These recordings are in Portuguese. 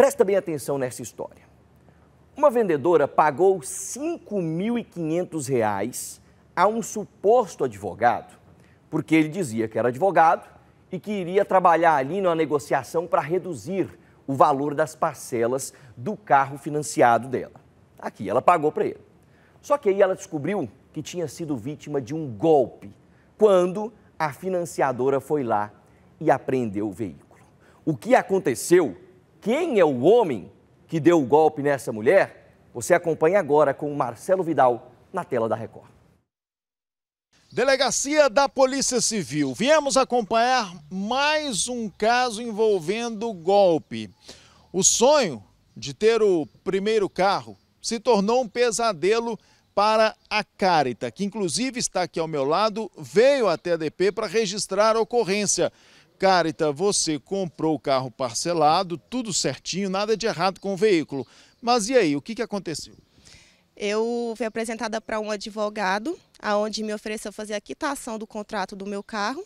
Presta bem atenção nessa história. Uma vendedora pagou R$ 5.500 a um suposto advogado, porque ele dizia que era advogado e que iria trabalhar ali numa negociação para reduzir o valor das parcelas do carro financiado dela. Aqui, ela pagou para ele. Só que aí ela descobriu que tinha sido vítima de um golpe, quando a financiadora foi lá e apreendeu o veículo. O que aconteceu quem é o homem que deu o golpe nessa mulher? Você acompanha agora com Marcelo Vidal na tela da Record. Delegacia da Polícia Civil. Viemos acompanhar mais um caso envolvendo golpe. O sonho de ter o primeiro carro se tornou um pesadelo para a Carita, que inclusive está aqui ao meu lado, veio até a DP para registrar a ocorrência. Carita, você comprou o carro parcelado, tudo certinho, nada de errado com o veículo. Mas e aí, o que, que aconteceu? Eu fui apresentada para um advogado, aonde me ofereceu fazer a quitação do contrato do meu carro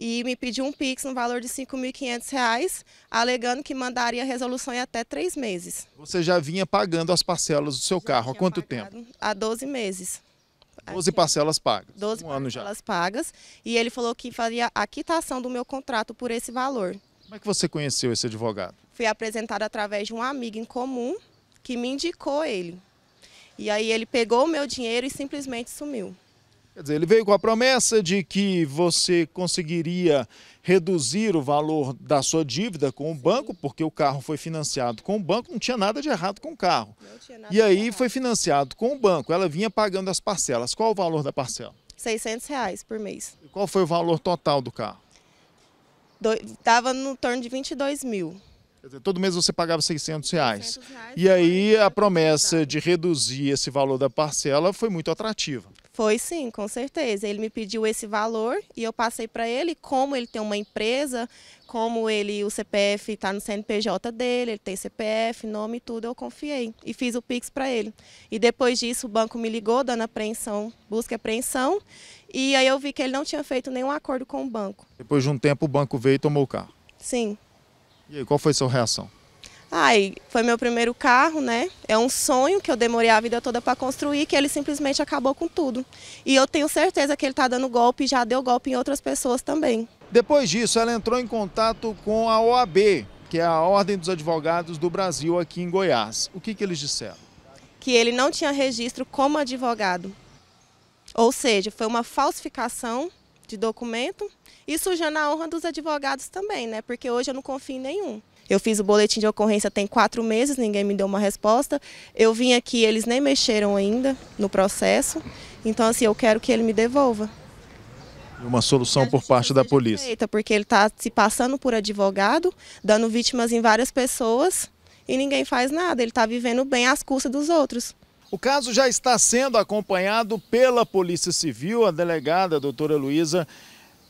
e me pediu um Pix no valor de R$ 5.500, alegando que mandaria a resolução em até três meses. Você já vinha pagando as parcelas do seu já carro há quanto tempo? Há 12 meses. 12 parcelas pagas. 12 um parcelas pagas. E ele falou que faria a quitação do meu contrato por esse valor. Como é que você conheceu esse advogado? Fui apresentada através de um amigo em comum que me indicou ele. E aí ele pegou o meu dinheiro e simplesmente sumiu. Quer dizer, ele veio com a promessa de que você conseguiria reduzir o valor da sua dívida com o banco, porque o carro foi financiado com o banco, não tinha nada de errado com o carro. E aí foi financiado com o banco, ela vinha pagando as parcelas. Qual o valor da parcela? 600 reais por mês. E qual foi o valor total do carro? Estava no torno de 22 mil. todo mês você pagava 600 reais. 600 reais e aí a promessa de reduzir esse valor da parcela foi muito atrativa. Foi sim, com certeza. Ele me pediu esse valor e eu passei para ele como ele tem uma empresa, como ele o CPF está no CNPJ dele, ele tem CPF, nome e tudo, eu confiei e fiz o Pix para ele. E depois disso o banco me ligou dando apreensão, busca e apreensão, e aí eu vi que ele não tinha feito nenhum acordo com o banco. Depois de um tempo o banco veio e tomou o carro. Sim. E aí, qual foi a sua reação? Aí, foi meu primeiro carro, né? É um sonho que eu demorei a vida toda para construir, que ele simplesmente acabou com tudo. E eu tenho certeza que ele está dando golpe e já deu golpe em outras pessoas também. Depois disso, ela entrou em contato com a OAB, que é a Ordem dos Advogados do Brasil aqui em Goiás. O que, que eles disseram? Que ele não tinha registro como advogado. Ou seja, foi uma falsificação de documento e suja na honra dos advogados também, né? Porque hoje eu não confio em nenhum. Eu fiz o boletim de ocorrência tem quatro meses, ninguém me deu uma resposta. Eu vim aqui, eles nem mexeram ainda no processo. Então, assim, eu quero que ele me devolva. Uma solução por parte da polícia. Feita, porque ele está se passando por advogado, dando vítimas em várias pessoas e ninguém faz nada. Ele está vivendo bem às custas dos outros. O caso já está sendo acompanhado pela Polícia Civil. A delegada, a doutora Luísa,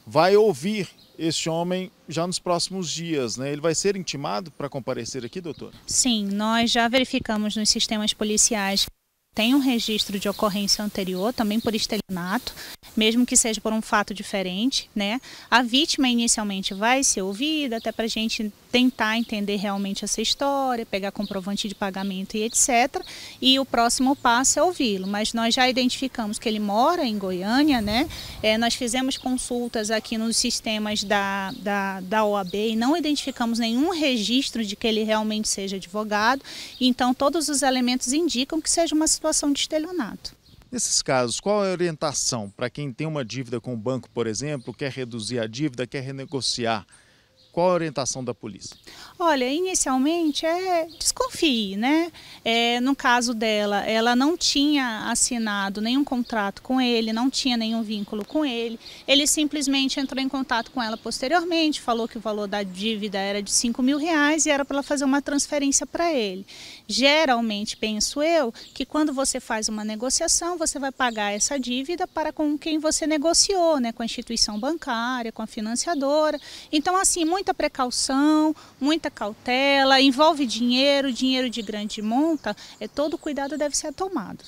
vai ouvir este homem já nos próximos dias, né? Ele vai ser intimado para comparecer aqui, doutor? Sim, nós já verificamos nos sistemas policiais tem um registro de ocorrência anterior, também por estelionato, mesmo que seja por um fato diferente, né? A vítima inicialmente vai ser ouvida até para a gente tentar entender realmente essa história, pegar comprovante de pagamento e etc. E o próximo passo é ouvi-lo. Mas nós já identificamos que ele mora em Goiânia, né? É, nós fizemos consultas aqui nos sistemas da, da, da OAB e não identificamos nenhum registro de que ele realmente seja advogado. Então todos os elementos indicam que seja uma situação situação de estelionato. Nesses casos, qual é a orientação para quem tem uma dívida com o banco, por exemplo, quer reduzir a dívida, quer renegociar? Qual a orientação da polícia? Olha, inicialmente é desconfie, né? É, no caso dela, ela não tinha assinado nenhum contrato com ele, não tinha nenhum vínculo com ele. Ele simplesmente entrou em contato com ela posteriormente, falou que o valor da dívida era de 5 mil reais e era para ela fazer uma transferência para ele. Geralmente, penso eu, que quando você faz uma negociação, você vai pagar essa dívida para com quem você negociou, né? Com a instituição bancária, com a financiadora. Então, assim, muito muita precaução, muita cautela, envolve dinheiro, dinheiro de grande monta, é todo cuidado deve ser tomado.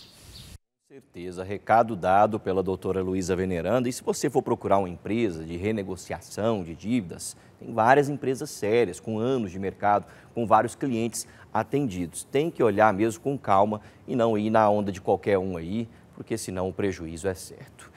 Com certeza, recado dado pela doutora Luísa Veneranda. E se você for procurar uma empresa de renegociação de dívidas, tem várias empresas sérias, com anos de mercado, com vários clientes atendidos. Tem que olhar mesmo com calma e não ir na onda de qualquer um aí, porque senão o prejuízo é certo.